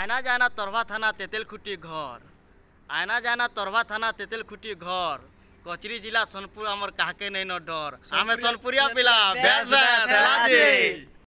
आयना जाना तरवा थाना तेतेलखुटी घर आयना जाना तरवा थाना तेतेलखुटी घर कचरी जिला सोनपुर आमर काहके नहीं न डर हमें सोनपुरिया पिला भैंसा